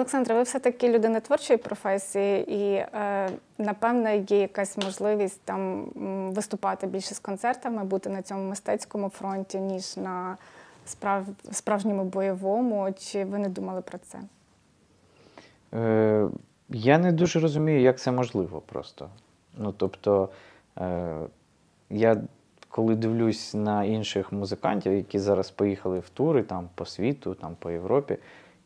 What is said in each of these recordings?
Олександра, ви все-таки людина творчої професії, і е, напевно є якась можливість там виступати більше з концертами, бути на цьому мистецькому фронті, ніж на справ... справжньому бойовому. Чи ви не думали про це? Е, Я не дуже розумію, як це можливо просто. Ну, тобто, е, я коли дивлюсь на інших музикантів, які зараз поїхали в тури там по світу, там по Європі.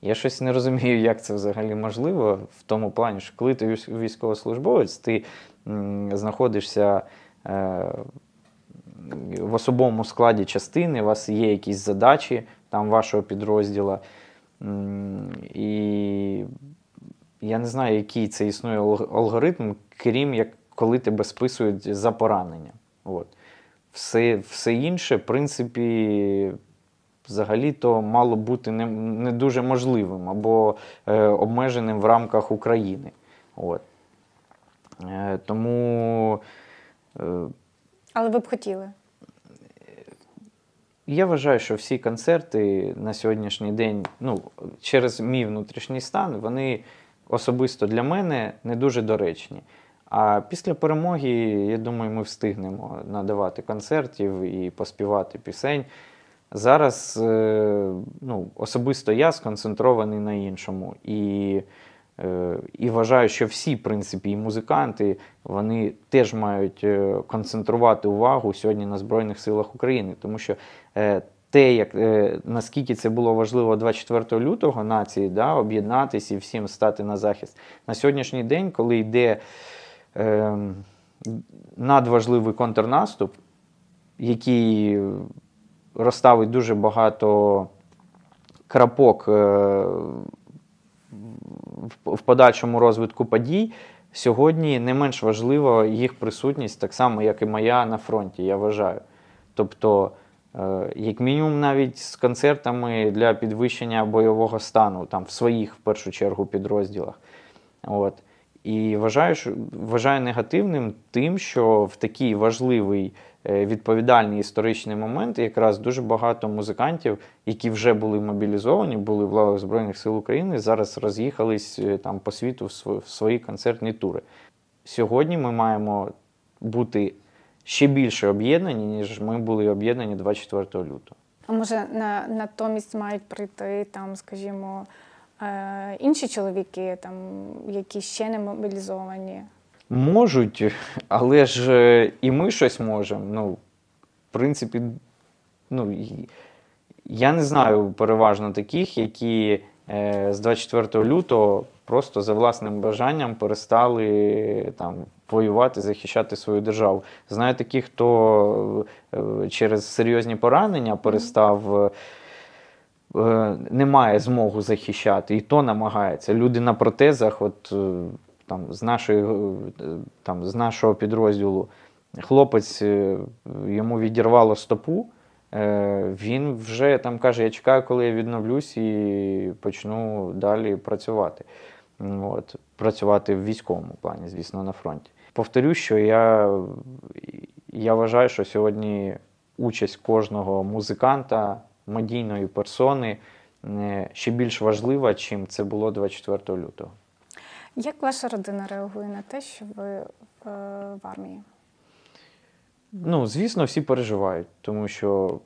Я щось не розумію, як це взагалі можливо, в тому плані, що коли ти військовослужбовець, ти знаходишся е, в особовому складі частини, у вас є якісь задачі там вашого підрозділу. І я не знаю, який це існує алгоритм, крім як коли тебе списують за поранення. От. Все, Все інше, в принципі взагалі-то мало бути не не дуже можливим або е, обмеженим в рамках України. От. Е, Тому. Е, Але ви б хотіли? Я вважаю, що всі концерти на сьогоднішній день, ну, через мій внутрішній стан, вони особисто для мене не дуже доречні. А після перемоги, я думаю, ми встигнемо надавати концертів і поспівати пісень. Зараз е, ну, особисто я сконцентрований на іншому. І е, і вважаю, що всі в принципі, і музиканти вони теж мають е, концентрувати увагу сьогодні на Збройних силах України, тому що те, як наскільки це було важливо 24 лютого нації, да, об'єднатися і всім стати на захист на сьогоднішній день, коли йде е, надважливий контрнаступ, який розставить дуже багато крапок е, в подальшому розвитку подій. Сьогодні не менш важлива їх присутність, так само, як і моя на фронті, я вважаю. Тобто, е, як мінімум, навіть з концертами для підвищення бойового стану, там в своїх в першу чергу підрозділах. От. І вважаю, що, вважаю негативним тим, що в такий важливий е, відповідальний історичний момент якраз дуже багато музикантів, які вже були мобілізовані, були в лавах Збройних сил України, зараз роз'їхались е, там по світу в свої концертні тури. Сьогодні ми маємо бути ще більше об'єднані, ніж ми були об'єднані 24 лютого. А може на натомість мають прийти там, скажімо. Е, інші чоловіки, там, які ще не мобілізовані? Можуть, але ж е, і ми щось можемо. Ну, В принципі, ну, я не знаю переважно таких, які е, з 24 лютого просто за власним бажанням перестали там воювати, захищати свою державу. Знаю таких, хто через серйозні поранення перестав. Е, не має змогу захищати, і то намагається. Люди на протезах, от е, там з нашої, е, там з нашого підрозділу, хлопець йому відірвало стопу. Він вже там каже: я чекаю, коли я відновлюсь і почну далі працювати. От, Працювати в військовому плані, звісно, на фронті. Повторю, що я я вважаю, що сьогодні участь кожного музиканта медійної персони е, ще більш важлива, чим це було 24 лютого. Як ваша родина реагує на те, що ви е, в армії? Ну, звісно, всі переживають, тому що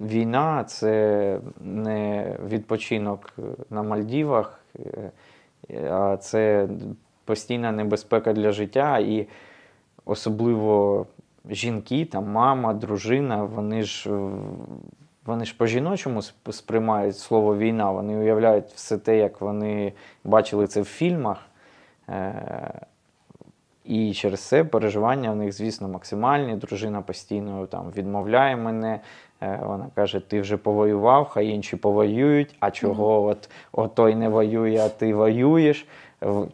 війна це не відпочинок на Мальдівах, е, а це постійна небезпека для життя. І особливо жінки, там мама, дружина, вони ж вони ж по-жіночому сприймають слово війна, вони уявляють все те, як вони бачили це в фільмах. Е, і через це переживання в них, звісно, максимальні. Дружина постійно там відмовляє мене. Е, вона каже: Ти вже повоював, хай інші повоюють. А чого mm -hmm. от той не воює, а ти воюєш?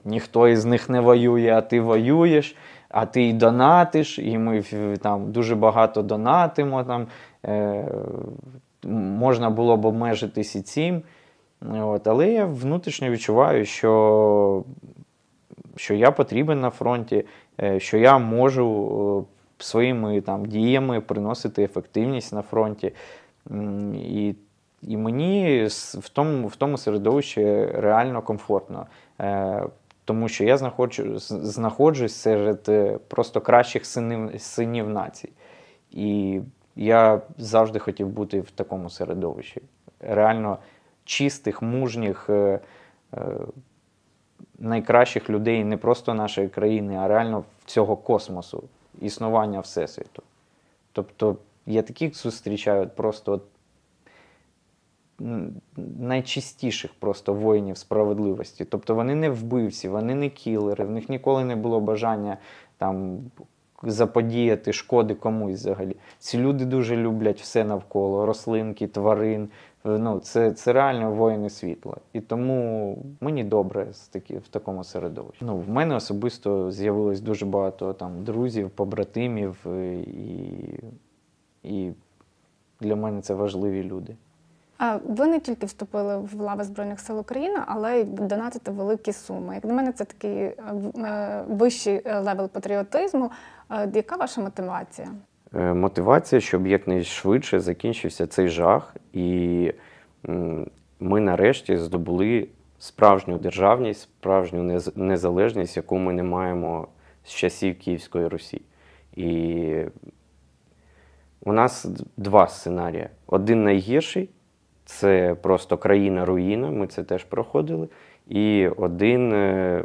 Ніхто із них не воює, а ти воюєш а ти й донатиш, і ми там дуже багато донатимо. Там, е, Можна було б обмежитись і цим. От, Але я внутрішньо відчуваю, що що я потрібен на фронті, е, що я можу е, своїми там, діями приносити ефективність на фронті. І і мені в тому в тому середовищі реально комфортно. Е, тому що я знаходжу, знаходжусь серед е, просто кращих синів, синів націй. І я завжди хотів бути в такому середовищі. Реально чистих, мужніх, е, е, найкращих людей не просто нашої країни, а реально цього космосу, існування Всесвіту. Тобто я таких зустрічаю просто найчистіших просто воїнів справедливості. Тобто вони не вбивці, вони не кілери, в них ніколи не було бажання там. Заподіяти шкоди комусь взагалі. Ці люди дуже люблять все навколо, рослинки, тварин. Е, ну, Це це реально воїни світла. І тому мені добре з такі, в такому середовищі. Ну, В мене особисто з'явилось дуже багато там друзів, побратимів, е, і, і для мене це важливі люди. Ви не тільки вступили в лави Збройних сил України, але й донатите великі суми. Як на мене, це такий е, е, вищий е, левел патріотизму. Яка ваша мотивація? Мотивація, щоб якнайшвидше закінчився цей жах, і ми нарешті здобули справжню державність, справжню незалежність, яку ми не маємо з часів Київської Русі. І у нас два сценарії: один найгірший. Це просто країна-руїна, ми це теж проходили. І один е,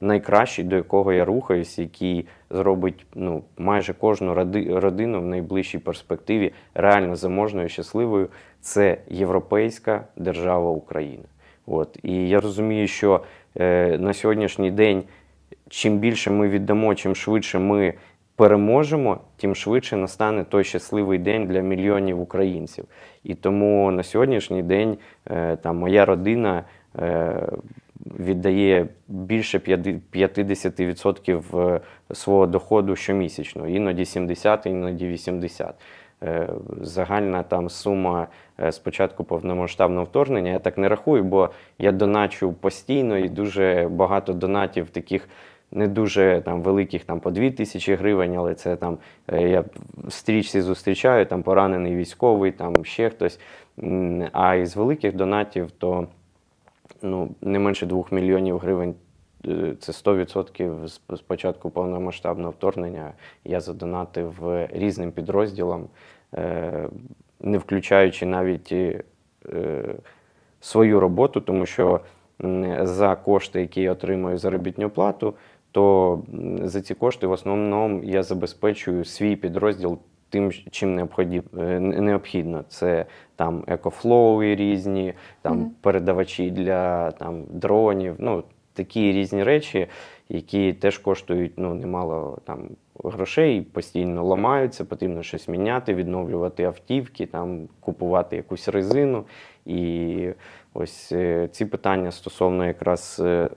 найкращий, до якого я рухаюсь, який зробить ну, майже кожну родину в найближчій перспективі реально заможною, щасливою, це Європейська держава Україна. От. І я розумію, що е, на сьогоднішній день чим більше ми віддамо, чим швидше ми переможемо, тим швидше настане той щасливий день для мільйонів українців. І тому на сьогоднішній день е, там моя родина. Е, віддає більше 50% е, свого доходу щомісячно, іноді 70, іноді 80. Загальна там сума спочатку повномасштабного вторгнення. Я так не рахую, бо я доначу постійно і дуже багато донатів таких не дуже там великих там по 2 тисячі гривень, але це там е, я в стрічці зустрічаю, там поранений військовий, там ще хтось. А із великих донатів то ну, не менше 2 мільйонів гривень. Е, це 100% з початку повномасштабного вторгнення я задонатив е, різним підрозділам, не включаючи навіть свою роботу, тому що за кошти, які я отримую заробітну плату, то за ці кошти в основному я забезпечую свій підрозділ тим, чим е, необхідно. Це там екофлоуи різні, там mm передавачі для там дронів. ну Такі різні речі, які теж коштують ну немало там грошей, постійно ламаються, потрібно щось міняти, відновлювати автівки, там купувати якусь резину і. Ось е, ці питання стосовно якраз е,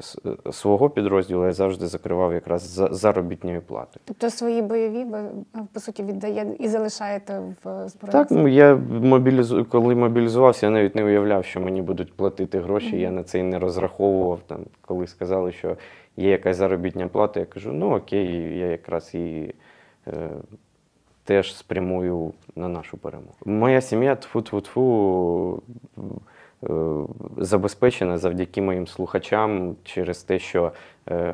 е, свого підрозділу я завжди закривав якраз за заробітньою платою. Тобто свої бойові ви по суті віддає і залишаєте в зброї? Так, ну, я мобілізу, коли мобілізувався, я навіть не уявляв, що мені будуть платити гроші. Mm -hmm. Я на це і не розраховував. Там коли сказали, що є якась заробітня плата, я кажу: ну окей, я якраз і Теж спрямую на нашу перемогу. Моя сім'я тфу-тфу-тфу, Е, забезпечена завдяки моїм слухачам через те, що е,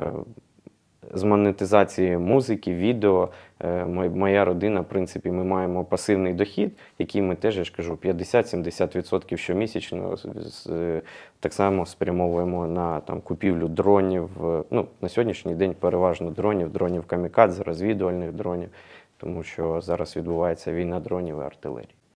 з монетизації музики, відео, е, моя родина, в принципі, ми маємо пасивний дохід, який ми теж я ж кажу, 50-70% щомісячно так само спрямовуємо на там купівлю дронів. Ну на сьогоднішній день переважно дронів, дронів камікадзе, розвідувальних дронів, тому що зараз відбувається війна дронів і артилерії.